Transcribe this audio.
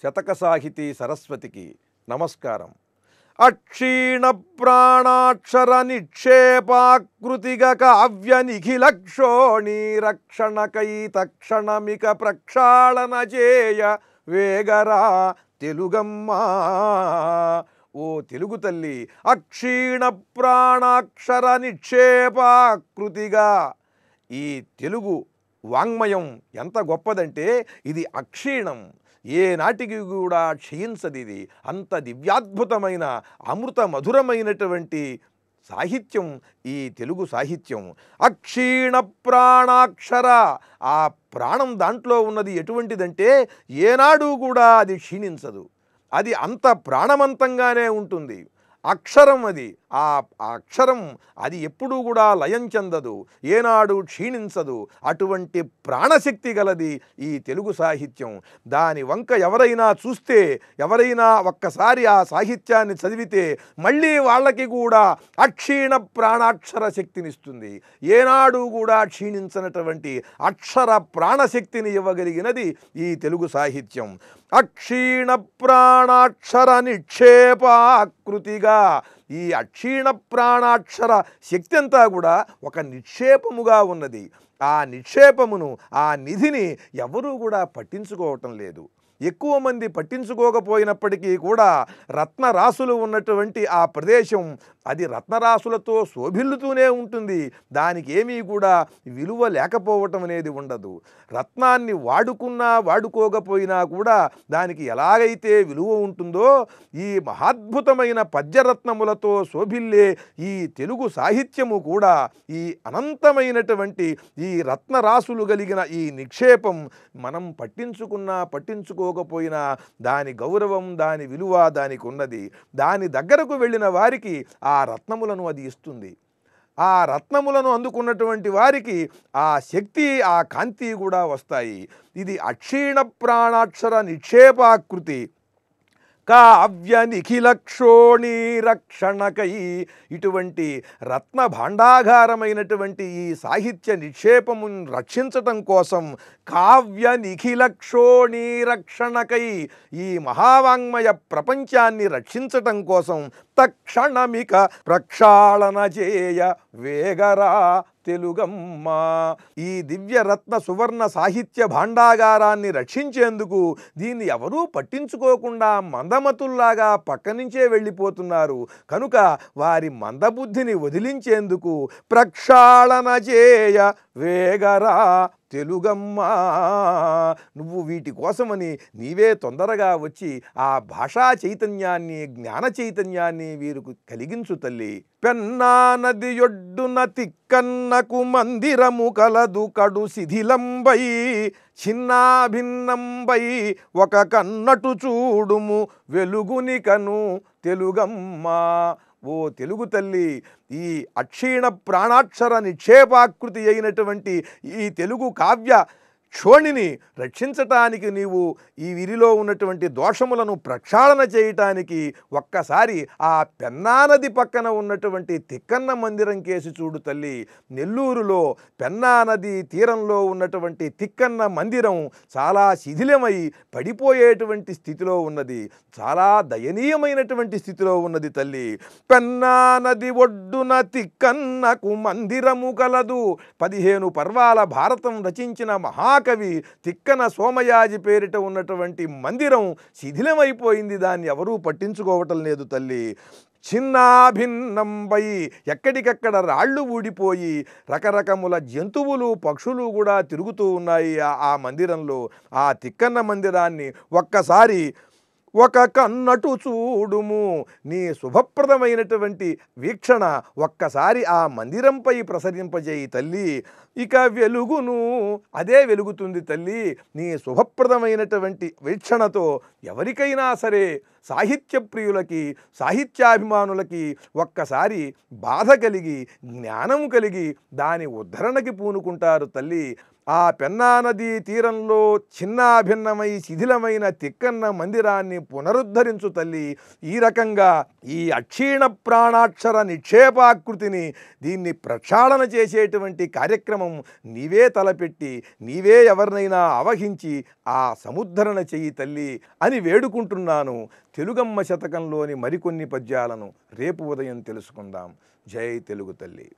శతక సాహితీ సరస్వతికి నమస్కారం అక్షీణ ప్రాణాక్షర నిక్షేపాకృతిగ కావ్య నిఖిలక్షోణీ రక్షణకై తక్షణమిక ప్రక్షాళన చేయ వేగరా తెలుగమ్మా ఓ తెలుగు తల్లి అక్షీణ ప్రాణాక్షర నిక్షేపాకృతిగా ఈ తెలుగు వాంగ్మయం ఎంత గొప్పదంటే ఇది అక్షీణం ఏనాటికి కూడా క్షయించది ఇది అంత దివ్యాద్భుతమైన అమృత మధురమైనటువంటి సాహిత్యం ఈ తెలుగు సాహిత్యం అక్షీణ ప్రాణాక్షర ఆ ప్రాణం దాంట్లో ఉన్నది ఎటువంటిదంటే ఏనాడు కూడా అది క్షీణించదు అది అంత ప్రాణవంతంగానే ఉంటుంది అక్షరం అది ఆ అక్షరం అది ఎప్పుడూ కూడా లయం చెందదు ఏనాడు క్షీణించదు అటువంటి ప్రాణశక్తి గలది ఈ తెలుగు సాహిత్యం దాని వంక ఎవరైనా చూస్తే ఎవరైనా ఒక్కసారి ఆ సాహిత్యాన్ని చదివితే మళ్ళీ వాళ్ళకి కూడా అక్షీణ ప్రాణాక్షర శక్తినిస్తుంది ఏనాడు కూడా క్షీణించినటువంటి అక్షర ప్రాణశక్తిని ఇవ్వగలిగినది ఈ తెలుగు సాహిత్యం అక్షీణ ప్రాణాక్షర నిక్షేపాకృతిగా ఈ అక్షీణ ప్రాణాక్షర శక్తి అంతా కూడా ఒక నిక్షేపముగా ఉన్నది ఆ నిక్షేపమును ఆ నిధిని ఎవరూ కూడా పట్టించుకోవటం లేదు ఎక్కువ మంది పట్టించుకోకపోయినప్పటికీ కూడా రత్నరాసులు ఉన్నటువంటి ఆ ప్రదేశం అది రత్నరాసులతో శోభిల్లుతూనే ఉంటుంది దానికి ఏమీ కూడా విలువ లేకపోవటం అనేది ఉండదు రత్నాన్ని వాడుకున్నా వాడుకోకపోయినా కూడా దానికి ఎలాగైతే విలువ ఉంటుందో ఈ మహాద్భుతమైన పద్యరత్నములతో శోభిల్లే ఈ తెలుగు సాహిత్యము కూడా ఈ అనంతమైనటువంటి ఈ ఈ రత్నరాశులు కలిగిన ఈ నిక్షేపం మనం పట్టించుకున్నా పట్టించుకోకపోయినా దాని గౌరవం దాని విలువ దానికి ఉన్నది దాని దగ్గరకు వెళ్ళిన వారికి ఆ రత్నములను అది ఇస్తుంది ఆ రత్నములను అందుకున్నటువంటి వారికి ఆ శక్తి ఆ కాంతి కూడా వస్తాయి ఇది అక్షీణ ప్రాణాక్షర నిక్షేపాకృతి కావ్య నిఖిలక్షోణి రక్షణకై ఇటువంటి రత్న భాండాగారమైనటువంటి ఈ సాహిత్య నిక్షేపము రక్షించటం కోసం కావ్య నిఖిలక్షోణి రక్షణకై ఈ మహావాంగ్మయ ప్రపంచాన్ని రక్షించటం కోసం తక్షణమిక ప్రక్షాళన చేయ వేగరా తెలుగమ్మ ఈ దివ్యరత్న సువర్ణ సాహిత్య భాండాగారాన్ని రక్షించేందుకు దీన్ని ఎవరూ పట్టించుకోకుండా మందమతుల్లాగా పక్కనుంచే వెళ్ళిపోతున్నారు కనుక వారి మందబుద్ధిని వదిలించేందుకు ప్రక్షాళన చేయ వేగరా తెలుగమ్మా నువ్వు వీటి కోసమని నీవే తొందరగా వచ్చి ఆ భాషా చైతన్యాన్ని జ్ఞాన చైతన్యాన్ని వీరికి కలిగించు తల్లి పెన్నా నది ఒడ్డున తిక్కన్నకు మందిరము కలదు కడు శిథిలంబై చిన్నాభిన్నంబై ఒక కన్నటు చూడుము వెలుగుని కను తెలుగమ్మా ఓ తెలుగు తల్లి ఈ అక్షీణ ప్రాణాక్షర నిక్షేపాకృతి అయినటువంటి ఈ తెలుగు కావ్య క్షోణిని రక్షించటానికి నీవు ఈ విరిలో ఉన్నటువంటి దోషములను ప్రక్షాళన చేయటానికి ఒక్కసారి ఆ పెన్నానది పక్కన ఉన్నటువంటి తిక్కన్న మందిరం కేసి చూడు తల్లి నెల్లూరులో పెన్నానది తీరంలో ఉన్నటువంటి తిక్కన్న మందిరం చాలా శిథిలమై పడిపోయేటువంటి స్థితిలో ఉన్నది చాలా దయనీయమైనటువంటి స్థితిలో ఉన్నది తల్లి పెన్నానది ఒడ్డున తిక్కన్నకు మందిరము కలదు పదిహేను పర్వాల భారతం రచించిన మహా మహాకవి తిక్కన సోమయాజి పేరిట ఉన్నటువంటి మందిరం శిథిలమైపోయింది దాన్ని ఎవరూ పట్టించుకోవటం లేదు తల్లి చిన్నాభిన్నంపై ఎక్కడికక్కడ రాళ్ళు ఊడిపోయి రకరకముల జంతువులు పక్షులు కూడా తిరుగుతూ ఉన్నాయి ఆ మందిరంలో ఆ తిక్కన్న మందిరాన్ని ఒక్కసారి ఒక కన్నటు చూడుము నీ శుభప్రదమైనటువంటి వీక్షణ ఒక్కసారి ఆ మందిరంపై ప్రసరింపజేయి తల్లి ఇక వెలుగును అదే వెలుగుతుంది తల్లి నీ శుభప్రదమైనటువంటి వీక్షణతో ఎవరికైనా సరే సాహిత్య ప్రియులకి సాహిత్యాభిమానులకి ఒక్కసారి బాధ కలిగి జ్ఞానం కలిగి దాని ఉద్ధరణకి పూనుకుంటారు తల్లి ఆ పెన్నా నదీ తీరంలో చిన్నాభిన్నమై శిథిలమైన తిక్కన్న మందిరాన్ని పునరుద్ధరించు తల్లి ఈ రకంగా ఈ అక్షీణ ప్రాణాక్షర నిక్షేపాకృతిని దీన్ని ప్రక్షాళన చేసేటువంటి కార్యక్రమం నీవే తలపెట్టి నీవే ఎవరినైనా అవహించి ఆ సముద్ధరణ చెయ్యి తల్లి అని వేడుకుంటున్నాను తెలుగమ్మ శతకంలోని మరికొన్ని పద్యాలను రేపు ఉదయం తెలుసుకుందాం జై తెలుగు తల్లి